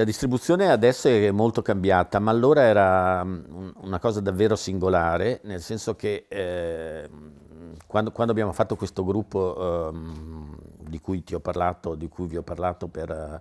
La distribuzione adesso è molto cambiata, ma allora era mm, una cosa davvero singolare, nel senso che eh, quando, quando, abbiamo fatto questo gruppo eh, di cui ti ho parlato, di cui vi ho parlato per eh,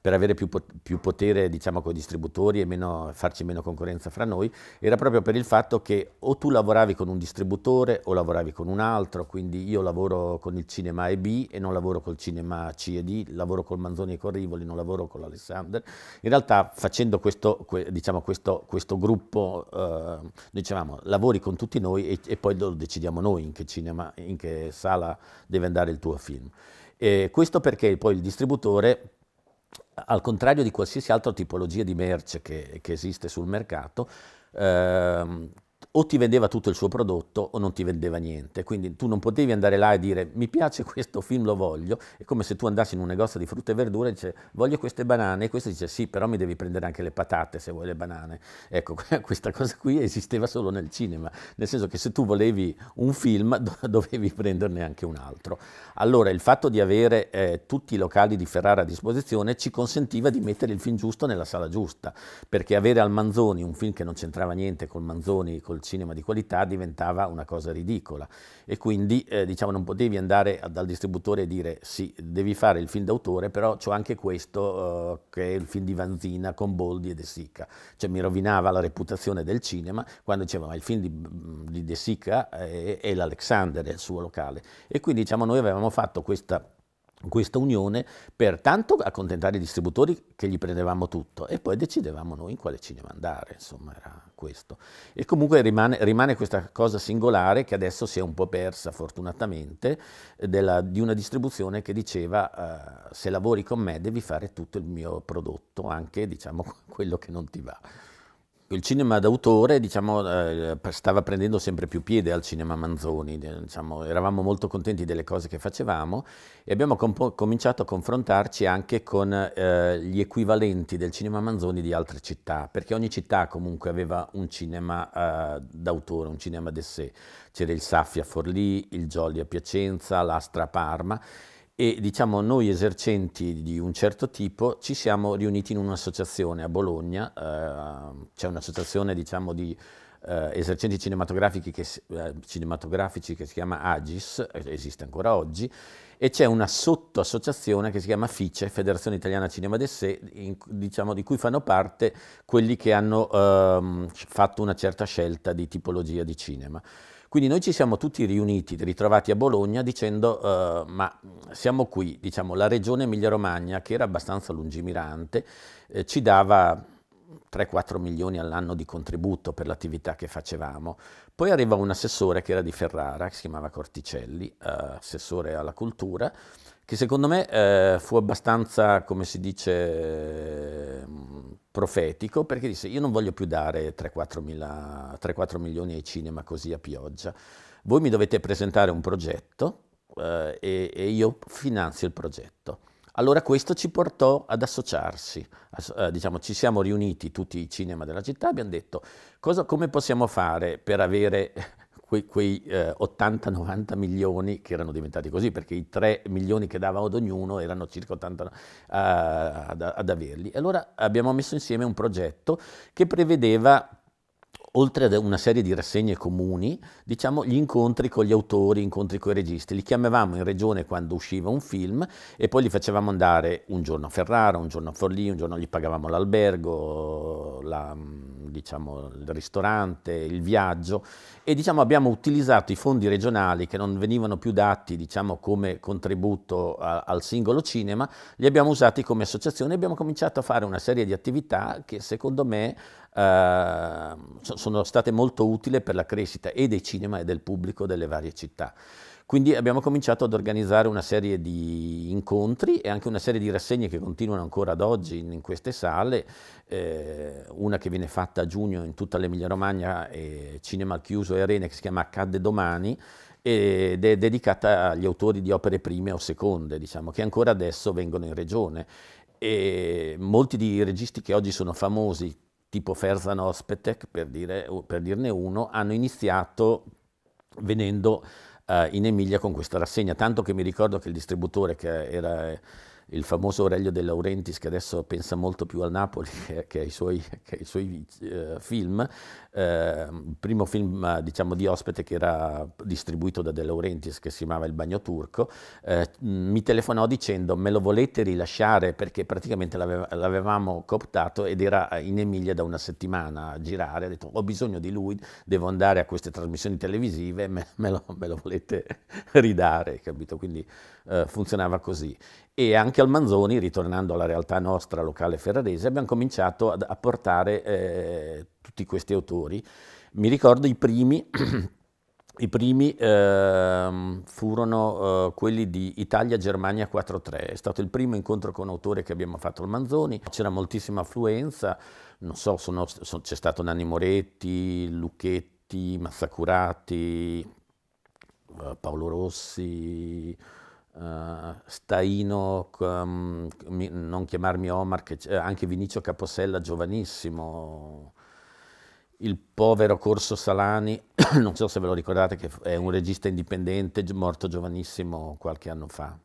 per avere più, più potere diciamo, con i distributori e meno, farci meno concorrenza fra noi, era proprio per il fatto che o tu lavoravi con un distributore o lavoravi con un altro, quindi io lavoro con il cinema EB e non lavoro col cinema C e D, lavoro col Manzoni e Corrivoli, non lavoro con l'Alessander In realtà facendo questo, diciamo, questo, questo gruppo, eh, dicevamo, lavori con tutti noi e, e poi lo decidiamo noi in che, cinema, in che sala deve andare il tuo film. E questo perché poi il distributore al contrario di qualsiasi altra tipologia di merce che, che esiste sul mercato, ehm, o ti vendeva tutto il suo prodotto o non ti vendeva niente, quindi tu non potevi andare là e dire mi piace questo film, lo voglio, è come se tu andassi in un negozio di frutta e verdura e dice voglio queste banane e questo dice sì, però mi devi prendere anche le patate se vuoi le banane. Ecco, questa cosa qui esisteva solo nel cinema, nel senso che se tu volevi un film do dovevi prenderne anche un altro. Allora il fatto di avere eh, tutti i locali di Ferrara a disposizione ci consentiva di mettere il film giusto nella sala giusta, perché avere al Manzoni un film che non c'entrava niente col Manzoni, col cinema di qualità diventava una cosa ridicola e quindi eh, diciamo non potevi andare dal distributore e dire sì, devi fare il film d'autore, però c'ho anche questo eh, che è il film di Vanzina con Boldi e De Sica, cioè mi rovinava la reputazione del cinema quando diceva ma il film di, di De Sica è, eh, è l'Alexander, è il suo locale e quindi diciamo noi avevamo fatto questa questa unione per tanto accontentare i distributori che gli prendevamo tutto e poi decidevamo noi in quale cinema andare, insomma era questo. E comunque rimane, rimane questa cosa singolare che adesso si è un po' persa fortunatamente della, di una distribuzione che diceva uh, se lavori con me devi fare tutto il mio prodotto, anche diciamo quello che non ti va il cinema d'autore diciamo, eh, stava prendendo sempre più piede al cinema Manzoni, diciamo, eravamo molto contenti delle cose che facevamo e abbiamo cominciato a confrontarci anche con eh, gli equivalenti del cinema Manzoni di altre città, perché ogni città comunque aveva un cinema eh, d'autore, un cinema d'essè. C'era il Saffi a Forlì, il Jolly a Piacenza, l'Astra a Parma e diciamo noi esercenti di un certo tipo ci siamo riuniti in un'associazione a Bologna, eh, c'è un'associazione diciamo, di eh, esercenti cinematografici che, eh, cinematografici che, si chiama Agis, esiste ancora oggi, e c'è una sottoassociazione che si chiama FICE, Federazione Italiana Cinema d'Essè, diciamo, di cui fanno parte quelli che hanno ehm, fatto una certa scelta di tipologia di cinema. Quindi noi ci siamo tutti riuniti, ritrovati a Bologna, dicendo eh, ma siamo qui, diciamo, la regione Emilia-Romagna, che era abbastanza lungimirante, eh, ci dava 3-4 milioni all'anno di contributo per l'attività che facevamo. Poi arriva un assessore che era di Ferrara, che si chiamava Corticelli, eh, assessore alla cultura, che secondo me eh, fu abbastanza, come si dice, profetico, perché disse io non voglio più dare 3-4 milioni ai cinema così a pioggia, voi mi dovete presentare un progetto eh, e, e, io finanzio il progetto. Allora questo ci portò ad associarsi, eh, diciamo ci siamo riuniti tutti i cinema della città, abbiamo detto cosa, come possiamo fare per avere quei, quei eh, 80-90 milioni che erano diventati così, perché i 3 milioni che dava ad ognuno erano circa 80 uh, eh, ad, ad averli. allora abbiamo messo insieme un progetto che prevedeva oltre ad una serie di rassegne comuni, diciamo gli incontri con gli autori, incontri con i registi. Li chiamavamo in regione quando usciva un film e poi li facevamo andare un giorno a Ferrara, un giorno a Forlì, un giorno gli pagavamo l'albergo, la, diciamo, il ristorante, il viaggio e diciamo, abbiamo utilizzato i fondi regionali che non venivano più dati diciamo, come contributo a, al singolo cinema, li abbiamo usati come associazione e abbiamo cominciato a fare una serie di attività che secondo me eh, sono state molto utili per la crescita e dei cinema e del pubblico delle varie città. Quindi abbiamo cominciato ad organizzare una serie di incontri e anche una serie di rassegne che continuano ancora ad oggi in, in queste sale, eh, una che viene fatta a giugno in tutta l'Emilia Romagna, eh, Cinema Chiuso e Arena, che si chiama Accadde Domani, ed è dedicata agli autori di opere prime o seconde, diciamo, che ancora adesso vengono in regione. E molti dei registi che oggi sono famosi, tipo Ferzan Ospetek, per, dire, per dirne uno, hanno iniziato venendo eh, in Emilia con questa rassegna, tanto che mi ricordo che il distributore che era eh, il famoso Aurelio De Laurentiis, che adesso pensa molto più al Napoli che, ai suoi, che ai suoi eh, film, eh, il primo film diciamo, di ospite che era distribuito da De Laurentiis, che si chiamava Il bagno turco, eh, mi telefonò dicendo me lo volete rilasciare perché praticamente l'avevamo cooptato ed era in Emilia da una settimana a girare, ha detto ho bisogno di lui, devo andare a queste trasmissioni televisive, me, me, lo, me lo, volete ridare, capito? Quindi eh, funzionava così. E anche anche al Manzoni, ritornando alla realtà nostra locale ferrarese, abbiamo cominciato ad, a portare eh, tutti questi autori. Mi ricordo i primi, i primi eh, furono eh, quelli di Italia-Germania 4-3, è stato il primo incontro con autore che abbiamo fatto al Manzoni, c'era moltissima affluenza, non so, c'è stato Nanni Moretti, Lucchetti, Mazzacurati, eh, Paolo Rossi, Uh, Staino, um, non chiamarmi Omar, che, eh, anche Vinicio Caposella, giovanissimo, il povero Corso Salani, non so se ve lo ricordate, che è un regista indipendente morto giovanissimo qualche anno fa.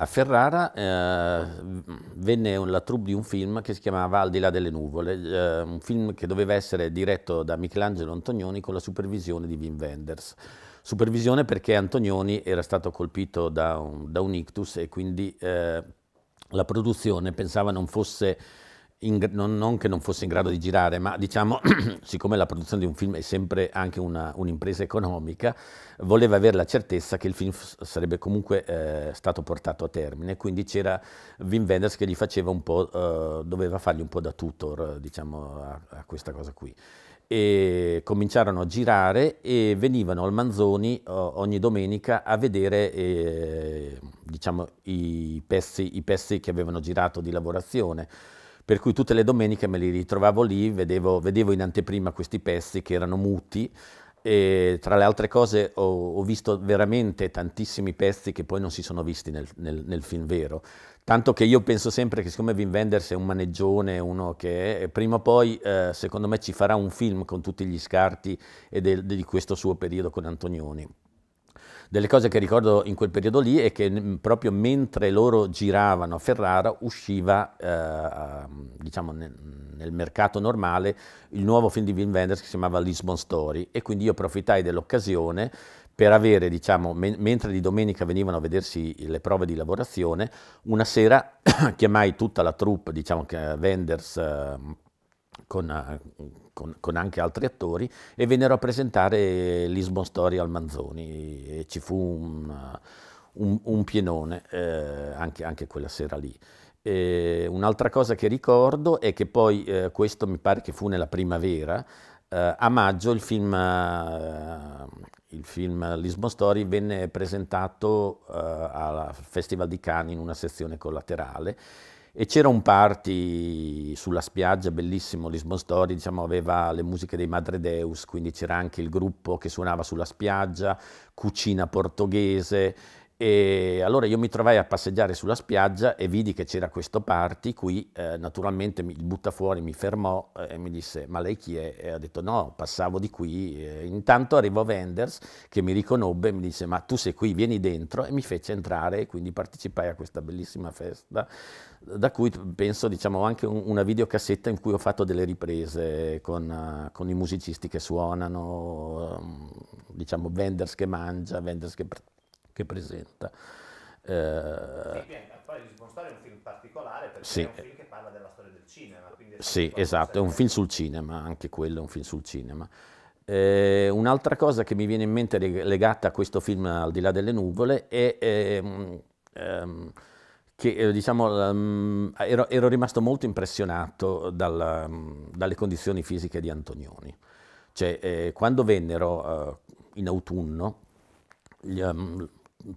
A Ferrara eh, venne la troupe di un film che si chiamava Al di là delle nuvole, eh, un film che doveva essere diretto da Michelangelo Antonioni con la supervisione di Wim Wenders. Supervisione perché Antonioni era stato colpito da un, da un ictus e quindi eh, la produzione pensava non fosse in, non, non, che non fosse in grado di girare, ma diciamo, siccome la produzione di un film è sempre anche un'impresa economica, voleva avere la certezza che il film sarebbe comunque eh, stato portato a termine, quindi c'era Wim Wenders che gli faceva un po', eh, doveva fargli un po' da tutor, diciamo, a, a questa cosa qui e cominciarono a girare e venivano al Manzoni ogni domenica a vedere eh, diciamo, i, pezzi, i pezzi che avevano girato di lavorazione per cui tutte le domeniche me li ritrovavo lì, vedevo, vedevo in anteprima questi pezzi che erano muti, e tra le altre cose ho, ho, visto veramente tantissimi pezzi che poi non si sono visti nel, nel, nel, film vero. Tanto che io penso sempre che siccome Wim Wenders è un maneggione, uno che è, prima o poi eh, secondo me ci farà un film con tutti gli scarti e del, di questo suo periodo con Antonioni delle cose che ricordo in quel periodo lì è che proprio mentre loro giravano a Ferrara usciva, eh, diciamo, nel, nel, mercato normale il nuovo film di Wim Wenders che si chiamava Lisbon Story e quindi io approfittai dell'occasione per avere, diciamo, men mentre di domenica venivano a vedersi le prove di lavorazione, una sera chiamai tutta la troupe, diciamo, che Wenders... Eh, con, eh, con, con, anche altri attori e vennero a presentare Lisbon Story al Manzoni e ci fu un, un, un pienone eh, anche, anche, quella sera lì. un'altra cosa che ricordo è che poi, eh, questo mi pare che fu nella primavera, eh, a maggio il film, eh, il film, Lisbon Story venne presentato eh, al Festival di Cannes in una sezione collaterale e c'era un party sulla spiaggia bellissimo, Lisbon Story, diciamo, aveva le musiche dei Madre Deus, quindi c'era anche il gruppo che suonava sulla spiaggia, cucina portoghese, e allora io mi trovai a passeggiare sulla spiaggia e vidi che c'era questo party qui, eh, naturalmente il buttafuori mi fermò eh, e mi disse ma lei chi è? E ha detto no, passavo di qui, e intanto arrivò Wenders che mi riconobbe e mi disse ma tu sei qui, vieni dentro e mi fece entrare e quindi partecipai a questa bellissima festa da cui penso diciamo anche una videocassetta in cui ho fatto delle riprese con, eh, con i musicisti che suonano, mm, diciamo Wenders che mangia, Wenders che che presenta. Eh, sì, beh, poi il Sponsorio è un film particolare perché sì. è un film che parla della storia del cinema. Sì, esatto, è un film sul cinema, anche quello è un film sul cinema. Eh, un'altra cosa che mi viene in mente legata a questo film Al di là delle nuvole è ehm, ehm, che eh, diciamo, ehm, ero, ero, rimasto molto impressionato dal, dalle condizioni fisiche di Antonioni. Cioè, eh, quando vennero uh, in autunno gli, um,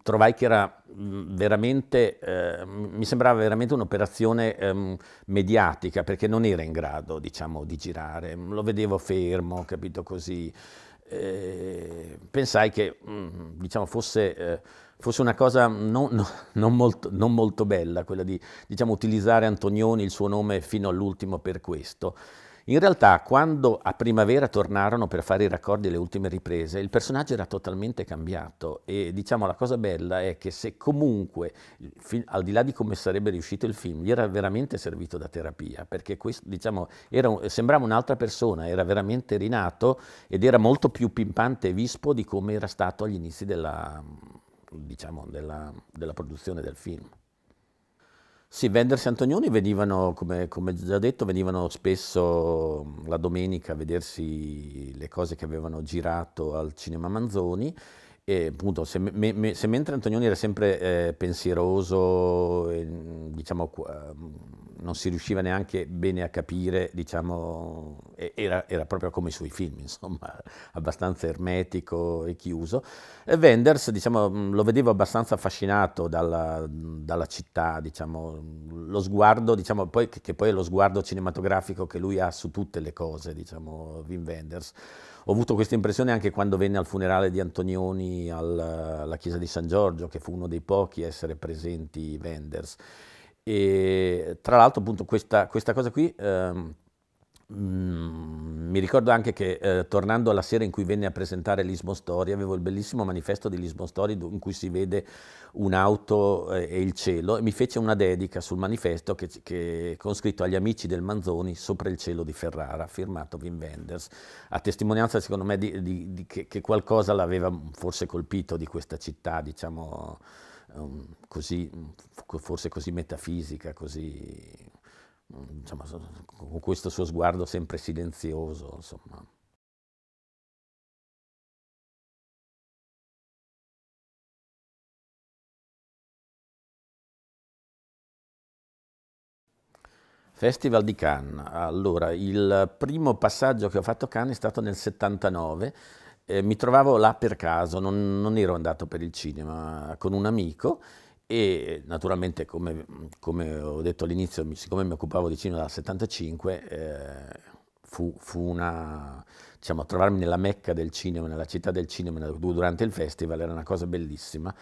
trovai che era mm, veramente, eh, mi sembrava veramente un'operazione eh, mediatica, perché non era in grado, diciamo, di girare, mm, lo vedevo fermo, capito così. Eh, pensai che, mm, diciamo, fosse eh, fosse una cosa non, non, molto, non, molto, bella, quella di diciamo, utilizzare Antonioni, il suo nome, fino all'ultimo per questo. In realtà, quando a primavera tornarono per fare i raccordi e le ultime riprese, il personaggio era totalmente cambiato e diciamo la cosa bella è che se comunque, al di là di come sarebbe riuscito il film, gli era veramente servito da terapia, perché questo, diciamo, era, sembrava un'altra persona, era veramente rinato ed era molto più pimpante e vispo di come era stato agli inizi della, diciamo, della, della produzione del film. Sì, Vendersi e Antonioni venivano, come, come, già detto, venivano spesso la domenica a vedersi le cose che avevano girato al Cinema Manzoni e appunto, se, me, me, se mentre Antonioni era sempre eh, pensieroso, e, diciamo non si riusciva neanche bene a capire, diciamo, era, era, proprio come i suoi film, insomma, abbastanza ermetico e chiuso. E Wenders, diciamo, mm, lo vedevo abbastanza affascinato dalla, dalla città, diciamo, lo sguardo, diciamo, poi, che, che, poi è lo sguardo cinematografico che lui ha su tutte le cose, diciamo, Wim Wenders. Ho avuto questa impressione anche quando venne al funerale di Antonioni al, alla chiesa di San Giorgio, che fu uno dei pochi a essere presenti Wenders. E tra l'altro appunto questa, questa cosa qui, ehm, mm, mi ricordo anche che eh, tornando alla sera in cui venne a presentare l'Ismo Story, avevo il bellissimo manifesto di Lisbon Story in cui si vede un'auto eh, e il cielo e mi fece una dedica sul manifesto che, che, con scritto agli amici del Manzoni sopra il cielo di Ferrara, firmato Wim Wenders, a testimonianza secondo me di, di, di, che, che qualcosa l'aveva mm, forse colpito di questa città, diciamo um, così, forse così metafisica, così, diciamo, con questo suo sguardo sempre silenzioso, insomma. Festival di Cannes. Allora, il primo passaggio che ho fatto a Cannes è stato nel 79 eh, mi trovavo là per caso, non, non, ero andato per il cinema con un amico e naturalmente come, come ho detto all'inizio, siccome mi occupavo di cinema dal 75, eh, fu, fu, una, diciamo, trovarmi nella mecca del cinema, nella città del cinema durante il festival era una cosa bellissima,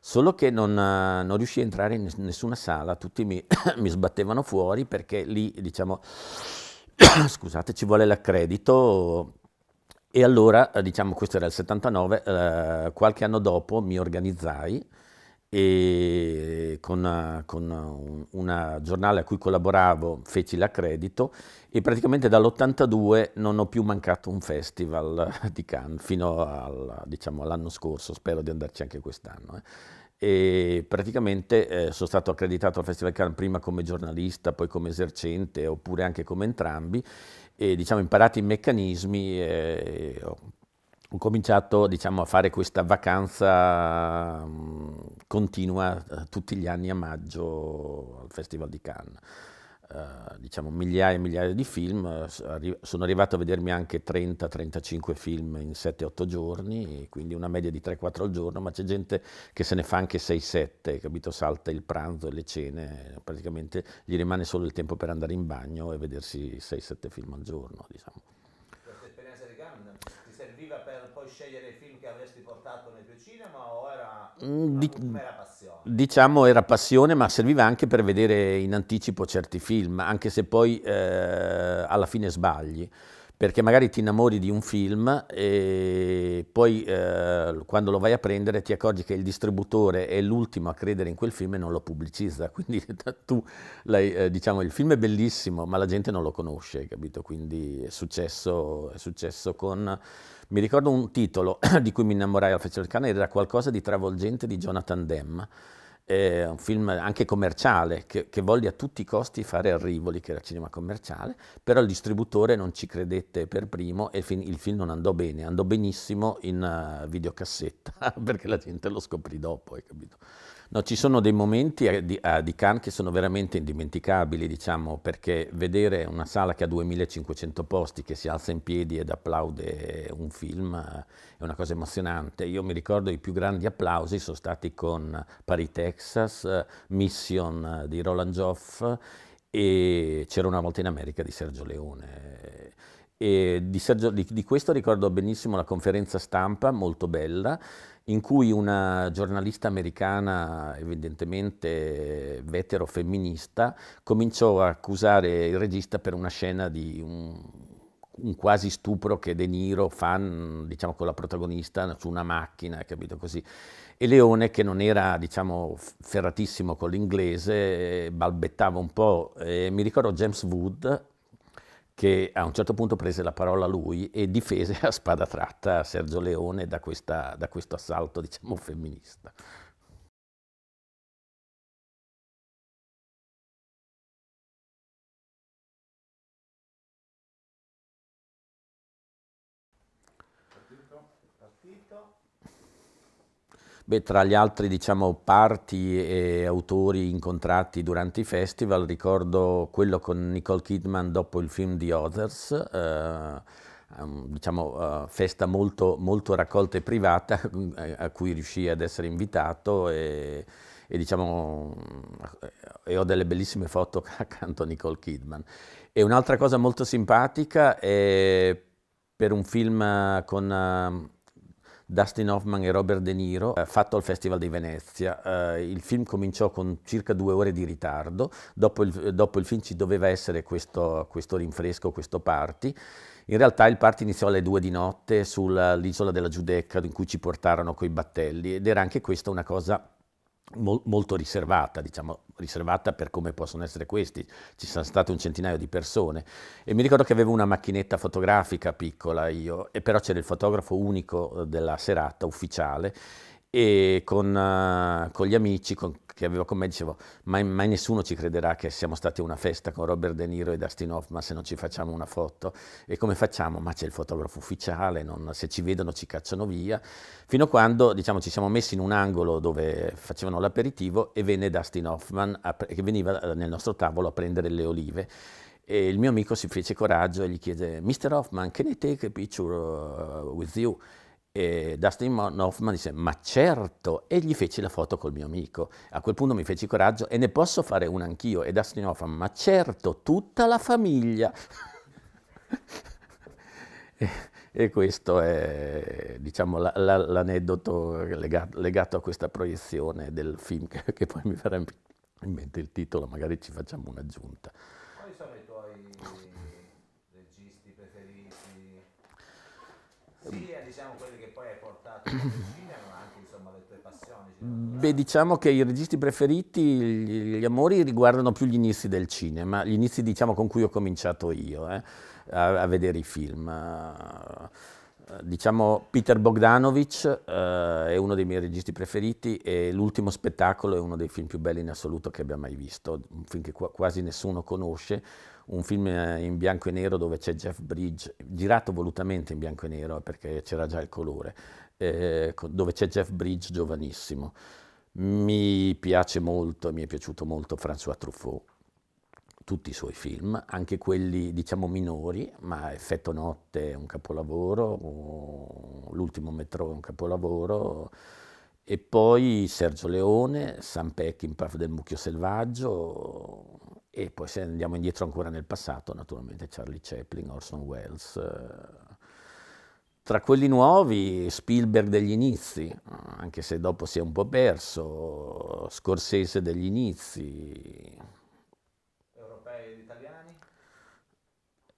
solo che non, non riuscii a entrare in nessuna sala, tutti mi, mi sbattevano fuori perché lì, diciamo, scusate, ci vuole l'accredito e allora, eh, diciamo, questo era il 79, eh, qualche anno dopo mi organizzai e con, eh, con un, una giornale a cui collaboravo feci l'accredito e praticamente dall'82 non ho più mancato un festival di Cannes fino al, diciamo, all'anno scorso, spero di andarci anche quest'anno. Eh. E praticamente eh, sono stato accreditato al Festival Cannes prima come giornalista, poi come esercente oppure anche come entrambi e diciamo, imparati i meccanismi, eh, ho cominciato diciamo, a fare questa vacanza continua eh, tutti gli anni a maggio al Festival di Cannes. Eh, diciamo migliaia e migliaia di film, sono arrivato a vedermi anche 30-35 film in 7-8 giorni, quindi una media di 3-4 al giorno, ma c'è gente che se ne fa anche 6-7, capito? Salta il pranzo e le cene, praticamente gli rimane solo il tempo per andare in bagno e vedersi 6-7 film al giorno, diciamo. Questa esperienza di Gundam ti serviva per poi scegliere Mm, di, era diciamo era passione, ma serviva anche per vedere in anticipo certi film, anche se poi eh, alla fine sbagli perché magari ti innamori di un film e poi eh, quando lo vai a prendere ti accorgi che il distributore è l'ultimo a credere in quel film e non lo pubblicizza, quindi tu eh, diciamo il film è bellissimo ma la gente non lo conosce, capito? Quindi è successo, è successo con mi ricordo un titolo di cui mi innamorai al Festival del Cannes, era qualcosa di travolgente di Jonathan Demme, eh, un film anche commerciale, che, che volle a tutti i costi fare a Rivoli, che era cinema commerciale, però il distributore non ci credette per primo e il film, il film non andò bene, andò benissimo in uh, videocassetta, perché la gente lo scoprì dopo, hai capito? No, ci sono dei momenti a, eh, eh, di, Cannes che sono veramente indimenticabili, diciamo, perché vedere una sala che ha 2500 posti, che si alza in piedi ed applaude un film eh, è una cosa emozionante. Io mi ricordo i più grandi applausi sono stati con Paris, Texas, Mission di Roland Joff e C'era una volta in America di Sergio Leone. Di, Sergio, di, di questo ricordo benissimo la conferenza stampa, molto bella, in cui una giornalista americana, evidentemente vetero femminista, cominciò a accusare il regista per una scena di un, un quasi stupro che De Niro fa, diciamo, con la protagonista su una macchina, capito così. E Leone, che non era, diciamo, ferratissimo con l'inglese, balbettava un po'. E mi ricordo James Wood, che a un certo punto prese la parola lui e difese a spada tratta Sergio Leone da, questa, da questo assalto diciamo, femminista. Beh, tra gli altri diciamo, parti e autori incontrati durante i festival ricordo quello con Nicole Kidman dopo il film The Others, eh, diciamo, eh, festa molto, molto, raccolta e privata eh, a cui riuscì ad essere invitato e, e, diciamo, eh, e ho delle bellissime foto accanto a Nicole Kidman. E un'altra cosa molto simpatica è per un film con eh, Dustin Hoffman e Robert De Niro, eh, fatto al Festival di Venezia. Eh, il film cominciò con circa due ore di ritardo, dopo il, eh, dopo il film ci doveva essere questo, questo rinfresco, questo party. In realtà il party iniziò alle due di notte sull'isola della Giudecca in cui ci portarono coi battelli ed era anche questa una cosa mol, molto riservata, diciamo riservata per come possono essere questi, ci sono state un centinaio di persone e mi ricordo che avevo una macchinetta fotografica piccola io, e però c'era il fotografo unico eh, della serata ufficiale e con, uh, con gli amici con, che avevo con me dicevo mai, mai, nessuno ci crederà che siamo stati a una festa con Robert De Niro e Dustin Hoffman se non ci facciamo una foto e come facciamo? Ma c'è il fotografo ufficiale, non, se ci vedono ci cacciano via fino a quando diciamo, ci siamo messi in un angolo dove facevano l'aperitivo e venne Dustin Hoffman a, che veniva eh, nel nostro tavolo a prendere le olive e il mio amico si fece coraggio e gli chiese Mr. Hoffman, can I take a picture uh, with you? E Dustin Hoffman disse, ma certo, e gli feci la foto col mio amico. A quel punto mi feci coraggio e ne posso fare una anch'io. E Dustin Hoffman, ma certo, tutta la famiglia. e, e, questo è, diciamo, la, la, l'aneddoto legato, legato, a questa proiezione del film, che, che poi mi verrà in, mente il titolo, magari ci facciamo un'aggiunta. Quali sono i tuoi registi preferiti? Sì, Beh, diciamo che i registi preferiti, gli, gli, amori, riguardano più gli inizi del cinema, gli inizi diciamo con cui ho cominciato io eh, a, a, vedere i film. Eh, diciamo Peter Bogdanovich uh, è uno dei miei registi preferiti e l'ultimo spettacolo è uno dei film più belli in assoluto che abbia mai visto, un film che qua, quasi nessuno conosce, un film eh, in bianco e nero dove c'è Jeff Bridge, girato volutamente in bianco e nero perché c'era già il colore, eh, dove c'è Jeff Bridge giovanissimo. Mi piace molto, mi è piaciuto molto François Truffaut, tutti i suoi film, anche quelli diciamo minori, ma Effetto Notte è un capolavoro, L'ultimo metro è un capolavoro, e poi Sergio Leone, San Peckinpah del Mucchio Selvaggio, e poi se andiamo indietro ancora nel passato, naturalmente Charlie Chaplin, Orson Welles. Eh, tra quelli nuovi, Spielberg degli inizi, anche se dopo si è un po' perso, Scorsese degli inizi. Europei ed italiani?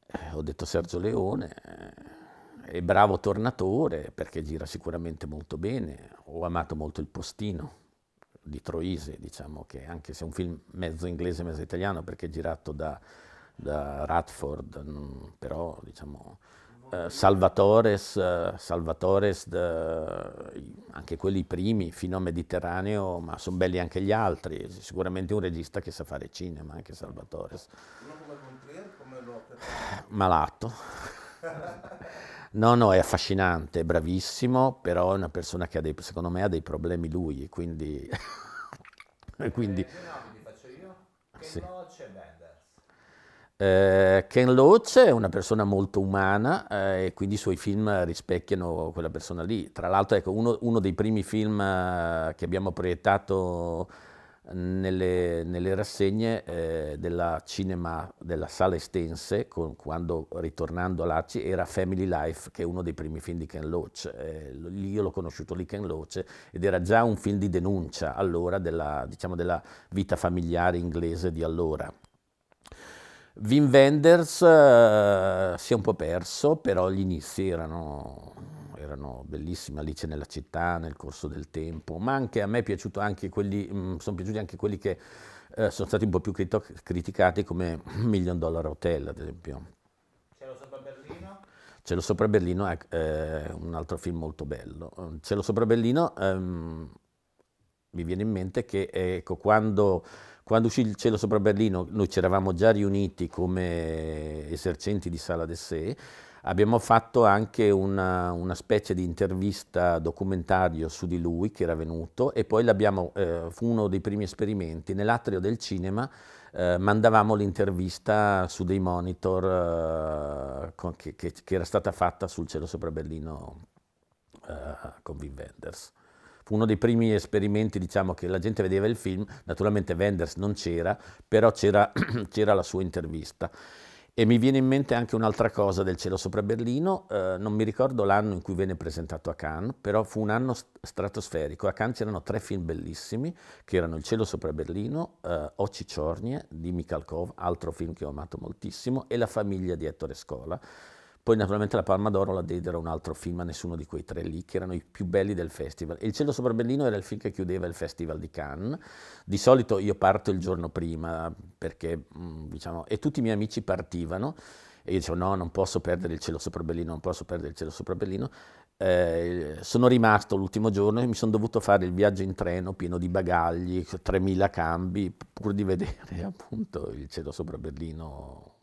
Eh, ho detto Sergio Leone, eh, è bravo tornatore perché gira sicuramente molto bene. Ho amato molto il postino di Troise, diciamo che anche se è un film mezzo inglese, mezzo italiano, perché è girato da, da Radford, però diciamo eh, Salvatores, eh, Salvatores de, anche quelli primi, fino a Mediterraneo, ma sono belli anche gli altri. Sicuramente un regista che sa fare cinema, anche Salvatores. Malato. No, no, è affascinante, è bravissimo, però è una persona che dei, secondo me ha dei problemi lui, quindi... quindi... Eh, no, faccio io? Che No, eh, Ken Loach è una persona molto umana eh, e quindi i suoi film rispecchiano quella persona lì. Tra l'altro, ecco, uno, uno, dei primi film eh, che abbiamo proiettato nelle, nelle rassegne eh, della cinema della sala estense, con, quando ritornando a Lacci, era Family Life, che è uno dei primi film di Ken Loach. Eh, io l'ho conosciuto lì Ken Loach ed era già un film di denuncia allora della, diciamo, della vita familiare inglese di allora. Wim Wenders eh, si è un po' perso, però gli inizi erano, erano, bellissimi, Alice nella città, nel corso del tempo, ma anche a me quelli, mh, mm, sono piaciuti anche quelli che eh, sono stati un po' più crito- criticati come Million Dollar Hotel, ad esempio. Cielo sopra Berlino? Cielo sopra Berlino è eh, un altro film molto bello. Cielo sopra Berlino ehm, mi viene in mente che ecco, quando quando uscì il cielo sopra Berlino, noi ci eravamo già riuniti come esercenti di Sala d'Essè, abbiamo fatto anche una, una, specie di intervista documentario su di lui che era venuto e poi eh, fu uno dei primi esperimenti. Nell'atrio del cinema eh, mandavamo l'intervista su dei monitor eh, con, che, che, che, era stata fatta sul cielo sopra Berlino eh, con Wim Wenders. Fu uno dei primi esperimenti, diciamo, che la gente vedeva il film, naturalmente Wenders non c'era, però c'era la sua intervista. E mi viene in mente anche un'altra cosa del cielo sopra Berlino, eh, non mi ricordo l'anno in cui venne presentato a Cannes, però fu un anno stratosferico. A Cannes c'erano tre film bellissimi, che erano Il cielo sopra Berlino, eh, O Cicciornie di Mikhalkov, altro film che ho amato moltissimo, e La famiglia di Ettore Scola poi naturalmente la Palma d'Oro la dedero a un altro film, a nessuno di quei tre lì, che erano i più belli del festival. Il cielo sopra Berlino era il film che chiudeva il festival di Cannes. Di solito io parto il giorno prima, perché, mm, diciamo, e tutti i miei amici partivano, e io dicevo no, non posso perdere il cielo sopra Berlino, non posso perdere il cielo sopra Berlino. Eh, sono rimasto l'ultimo giorno e mi sono dovuto fare il viaggio in treno pieno di bagagli, 3.000 cambi, pur di vedere appunto il cielo sopra Berlino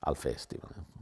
al festival.